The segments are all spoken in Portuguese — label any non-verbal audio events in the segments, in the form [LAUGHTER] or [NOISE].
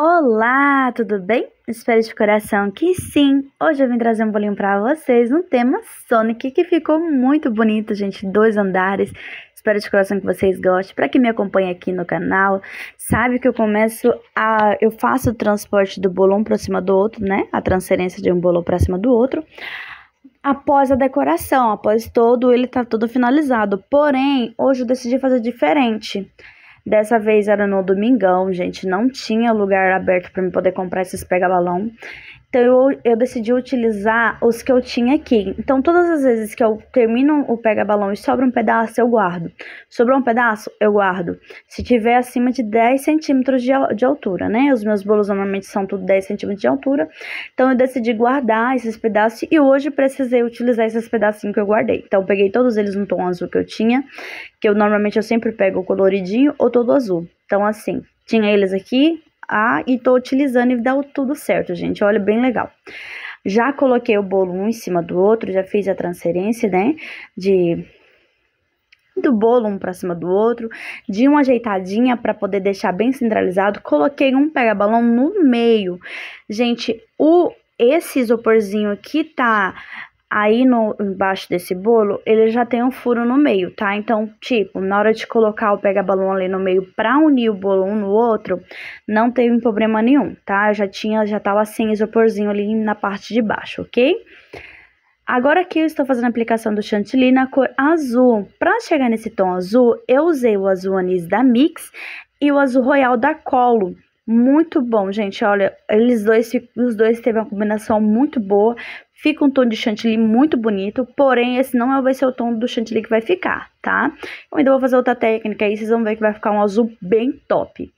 Olá, tudo bem? Espero de coração que sim! Hoje eu vim trazer um bolinho para vocês no tema Sonic, que ficou muito bonito, gente, dois andares. Espero de coração que vocês gostem. Para quem me acompanha aqui no canal, sabe que eu começo a... Eu faço o transporte do bolão para cima do outro, né? A transferência de um bolão para cima do outro após a decoração, após todo, ele tá todo finalizado. Porém, hoje eu decidi fazer diferente. Dessa vez era no domingão, gente. Não tinha lugar aberto para me poder comprar esses pega-balão. Então eu, eu decidi utilizar os que eu tinha aqui. Então todas as vezes que eu termino o pega balão e sobra um pedaço, eu guardo. Sobrou um pedaço, eu guardo. Se tiver acima de 10 centímetros de, de altura, né? Os meus bolos normalmente são tudo 10 centímetros de altura. Então eu decidi guardar esses pedaços e hoje precisei utilizar esses pedacinhos que eu guardei. Então eu peguei todos eles no tom azul que eu tinha, que eu normalmente eu sempre pego o coloridinho ou todo azul. Então assim, tinha eles aqui, a e tô utilizando e deu tudo certo, gente. Olha, bem legal. Já coloquei o bolo um em cima do outro, já fiz a transferência, né, de do bolo um para cima do outro, de uma ajeitadinha para poder deixar bem centralizado. Coloquei um pega-balão no meio. Gente, o esse isoporzinho aqui tá Aí no embaixo desse bolo, ele já tem um furo no meio, tá? Então, tipo, na hora de colocar o pega-balão ali no meio para unir o bolo um no outro, não teve problema nenhum, tá? Eu já tinha, já tava sem isoporzinho ali na parte de baixo, ok? Agora que eu estou fazendo a aplicação do chantilly na cor azul. Para chegar nesse tom azul, eu usei o azul anis da Mix e o azul royal da Colo. Muito bom, gente. Olha, eles dois, os dois teve uma combinação muito boa. Fica um tom de chantilly muito bonito, porém esse não é, vai ser o tom do chantilly que vai ficar, tá? Eu ainda vou fazer outra técnica aí, vocês vão ver que vai ficar um azul bem top.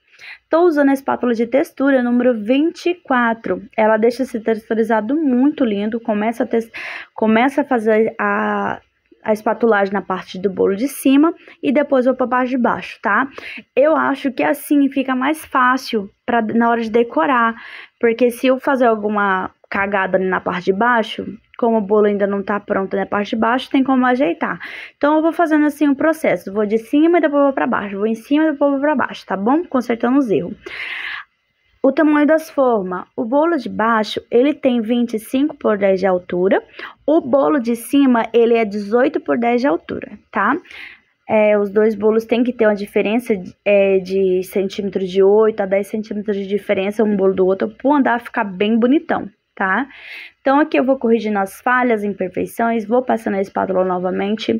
Tô usando a espátula de textura número 24. Ela deixa esse texturizado muito lindo, começa a, te... começa a fazer a a espatulagem na parte do bolo de cima e depois vou para parte de baixo, tá? Eu acho que assim fica mais fácil para na hora de decorar, porque se eu fazer alguma cagada ali na parte de baixo, como o bolo ainda não tá pronto na parte de baixo, tem como ajeitar. Então, eu vou fazendo assim o um processo. Vou de cima e depois vou pra baixo. Vou em cima e depois vou pra baixo, tá bom? Consertando os erros. O tamanho das formas. O bolo de baixo, ele tem 25 por 10 de altura. O bolo de cima, ele é 18 por 10 de altura, tá? É, os dois bolos têm que ter uma diferença de, é, de centímetros de 8 a 10 centímetros de diferença um bolo do outro, para andar ficar bem bonitão, tá? Então, aqui eu vou corrigindo as falhas, imperfeições, vou passando a espátula novamente.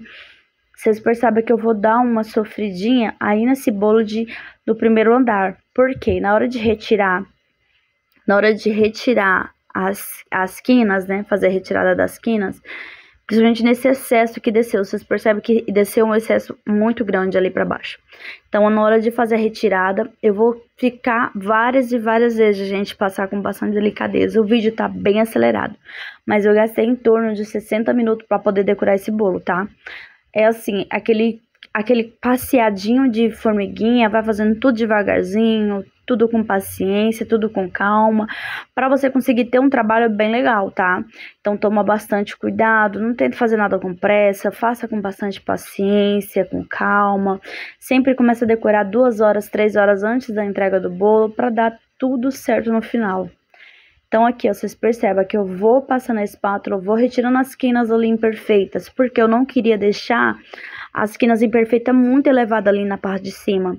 Vocês percebem que eu vou dar uma sofridinha aí nesse bolo de, do primeiro andar. porque Na hora de retirar, na hora de retirar as, as quinas, né? Fazer a retirada das quinas, Principalmente nesse excesso que desceu. Vocês percebem que desceu um excesso muito grande ali para baixo. Então, na hora de fazer a retirada, eu vou ficar várias e várias vezes, gente, passar com bastante delicadeza. O vídeo tá bem acelerado, mas eu gastei em torno de 60 minutos para poder decorar esse bolo, tá? É assim, aquele aquele passeadinho de formiguinha, vai fazendo tudo devagarzinho, tudo com paciência, tudo com calma, para você conseguir ter um trabalho bem legal, tá? Então toma bastante cuidado, não tente fazer nada com pressa, faça com bastante paciência, com calma. Sempre começa a decorar duas horas, três horas antes da entrega do bolo para dar tudo certo no final. Então aqui, ó, vocês percebem que eu vou passando a espátula, eu vou retirando as quinas ali imperfeitas, porque eu não queria deixar as quinas imperfeitas muito elevadas ali na parte de cima.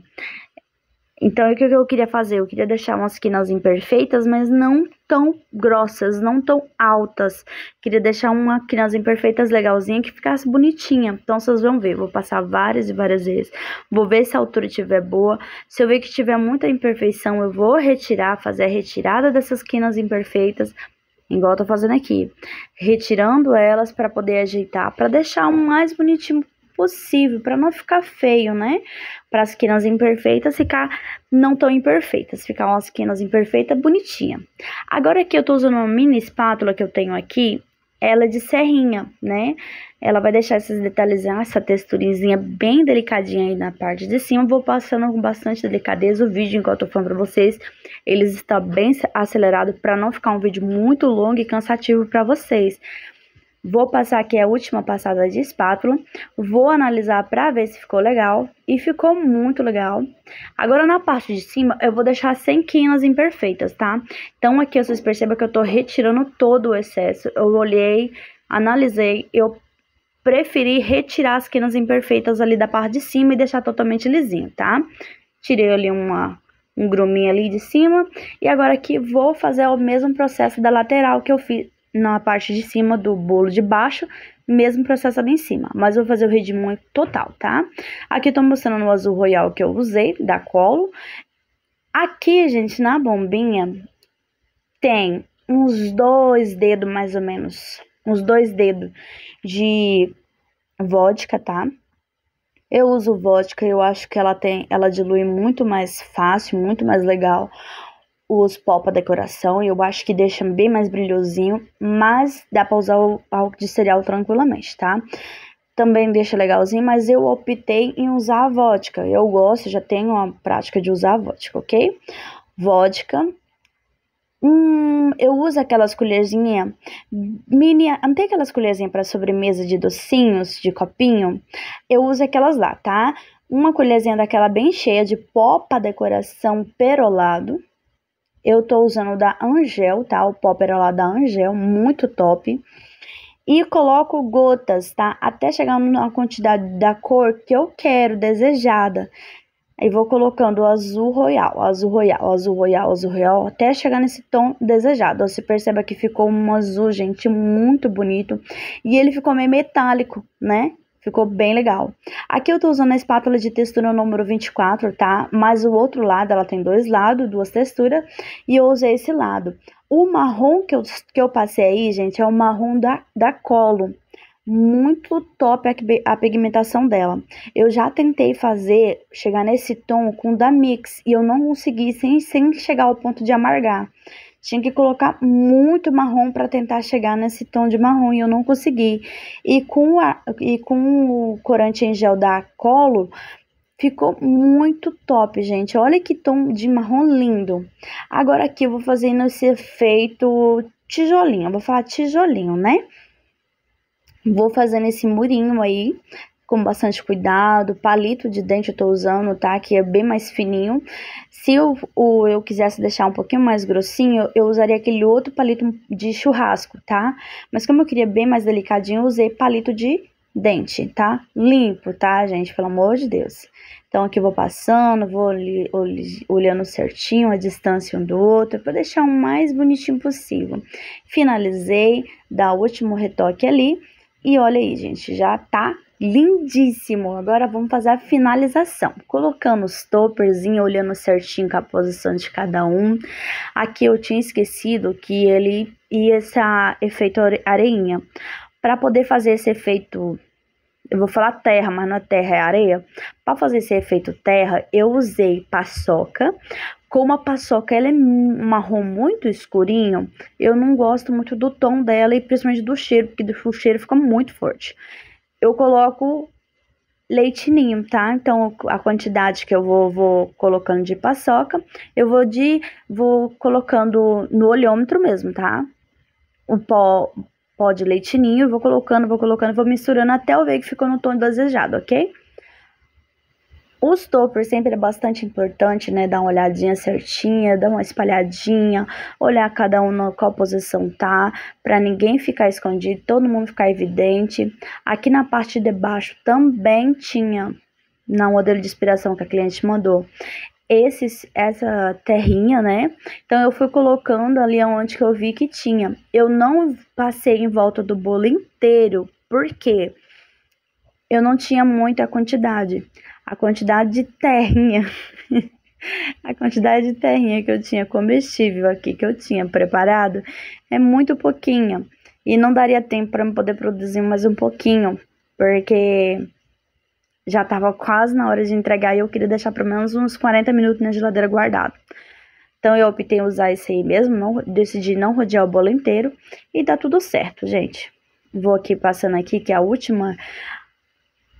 Então, o que eu queria fazer? Eu queria deixar umas quinas imperfeitas, mas não tão grossas, não tão altas. Queria deixar uma quinas imperfeitas legalzinha que ficasse bonitinha. Então, vocês vão ver. Vou passar várias e várias vezes. Vou ver se a altura estiver boa. Se eu ver que tiver muita imperfeição, eu vou retirar, fazer a retirada dessas quinas imperfeitas igual eu tô fazendo aqui, retirando elas para poder ajeitar, para deixar o mais bonitinho possível para não ficar feio, né? Para as quinas imperfeitas ficar não tão imperfeitas, ficar umas quinas imperfeitas bonitinha. Agora que eu tô usando uma mini espátula que eu tenho aqui, ela é de serrinha, né? Ela vai deixar esses detalhes, essa texturinha bem delicadinha aí na parte de cima. Vou passando com bastante delicadeza o vídeo enquanto eu tô falando pra vocês. Ele está bem acelerado para não ficar um vídeo muito longo e cansativo para vocês. Vou passar aqui a última passada de espátula, vou analisar para ver se ficou legal e ficou muito legal. Agora na parte de cima eu vou deixar sem quinas imperfeitas, tá? Então aqui vocês percebam que eu tô retirando todo o excesso. Eu olhei, analisei, eu preferi retirar as quinas imperfeitas ali da parte de cima e deixar totalmente lisinho, tá? Tirei ali uma um gruminho ali de cima e agora aqui vou fazer o mesmo processo da lateral que eu fiz na parte de cima do bolo de baixo, mesmo processo ali em cima, mas eu vou fazer o redemoinho total, tá? Aqui eu tô mostrando o azul royal que eu usei, da Colo. Aqui, gente, na bombinha, tem uns dois dedos, mais ou menos, uns dois dedos de vodka, tá? Eu uso vodka, eu acho que ela tem, ela dilui muito mais fácil, muito mais legal os osso pau pra decoração. Eu acho que deixa bem mais brilhosinho, mas dá pra usar o álcool de cereal tranquilamente, tá? Também deixa legalzinho, mas eu optei em usar a vodka. Eu gosto, já tenho a prática de usar a vodka, ok? Vodka, Hum, eu uso aquelas colherzinhas mini. Não tem aquelas colherzinhas para sobremesa de docinhos, de copinho? Eu uso aquelas lá, tá? Uma colherzinha daquela bem cheia de pó para decoração perolado. Eu tô usando da Angel, tá? O popper é lá da Angel, muito top. E coloco gotas, tá? Até chegar na quantidade da cor que eu quero, desejada. Aí vou colocando o azul royal, azul royal, azul royal, azul royal, até chegar nesse tom desejado. Você percebe que ficou um azul, gente, muito bonito. E ele ficou meio metálico, né? Ficou bem legal. Aqui eu tô usando a espátula de textura número 24, tá? Mas o outro lado, ela tem dois lados, duas texturas, e eu usei esse lado. O marrom que eu, que eu passei aí, gente, é o marrom da, da Colo. Muito top a, a pigmentação dela. Eu já tentei fazer, chegar nesse tom com o da Mix, e eu não consegui sem, sem chegar ao ponto de amargar. Tinha que colocar muito marrom para tentar chegar nesse tom de marrom e eu não consegui. E com, a, e com o corante em gel da Colo, Ficou muito top, gente. Olha que tom de marrom lindo. Agora aqui eu vou fazendo esse efeito tijolinho. Eu vou falar tijolinho, né? Vou fazendo esse murinho aí, com bastante cuidado. Palito de dente eu tô usando, tá? Que é bem mais fininho. Se eu, o, eu quisesse deixar um pouquinho mais grossinho, eu usaria aquele outro palito de churrasco, tá? Mas como eu queria bem mais delicadinho, eu usei palito de dente, tá? Limpo, tá, gente? Pelo amor de Deus. Então, aqui eu vou passando, vou olhando certinho a distância um do outro, para deixar o mais bonitinho possível. Finalizei, dá o último retoque ali, e olha aí, gente, já tá Lindíssimo! Agora vamos fazer a finalização. Colocando os toppers, olhando certinho com a posição de cada um. Aqui eu tinha esquecido que ele ia essa efeito areinha. Para poder fazer esse efeito, eu vou falar terra, mas não é terra, é areia. Para fazer esse efeito terra, eu usei paçoca. Como a paçoca ela é marrom muito escurinho, eu não gosto muito do tom dela e principalmente do cheiro, porque o cheiro fica muito forte eu coloco leite ninho, tá? Então, a quantidade que eu vou, vou colocando de paçoca, eu vou de vou colocando no olhômetro mesmo, tá? O pó, pó de leite ninho, vou colocando, vou colocando, vou misturando até eu ver que ficou no tom desejado, ok? Os toppers sempre é bastante importante, né? Dar uma olhadinha certinha, dar uma espalhadinha, olhar cada um na qual posição tá, para ninguém ficar escondido, todo mundo ficar evidente. Aqui na parte de baixo também tinha, na modelo de inspiração que a cliente mandou, esses, essa terrinha, né? Então eu fui colocando ali onde que eu vi que tinha. Eu não passei em volta do bolo inteiro, porque eu não tinha muita quantidade a quantidade de terrinha, [LAUGHS] a quantidade de terrinha que eu tinha comestível aqui, que eu tinha preparado, é muito pouquinha. E não daria tempo para eu poder produzir mais um pouquinho, porque já estava quase na hora de entregar e eu queria deixar pelo menos uns 40 minutos na geladeira guardado. Então eu optei usar esse aí mesmo, não, decidi não rodear o bolo inteiro e tá tudo certo, gente. Vou aqui passando aqui que é a última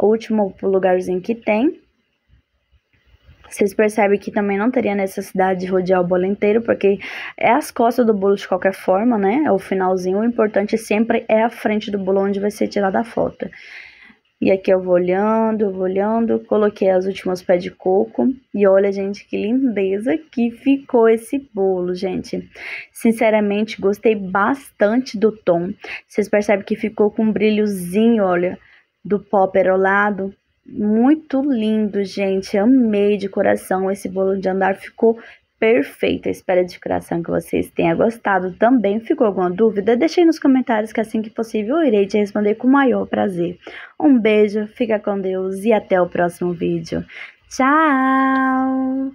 último lugarzinho que tem. Vocês percebem que também não teria necessidade de rodear o bolo inteiro, porque é as costas do bolo de qualquer forma, né? É o finalzinho. O importante sempre é a frente do bolo onde vai ser tirada a foto. E aqui eu vou olhando, eu vou olhando, coloquei as últimas pés de coco. E olha, gente, que lindeza que ficou esse bolo, gente. Sinceramente, gostei bastante do tom. Vocês percebem que ficou com um brilhozinho, olha do pó perolado. Muito lindo, gente. Amei de coração esse bolo de andar. Ficou perfeito. espero de coração que vocês tenham gostado também. Ficou alguma dúvida? Deixei nos comentários que assim que possível eu irei te responder com o maior prazer. Um beijo, fica com Deus e até o próximo vídeo. Tchau!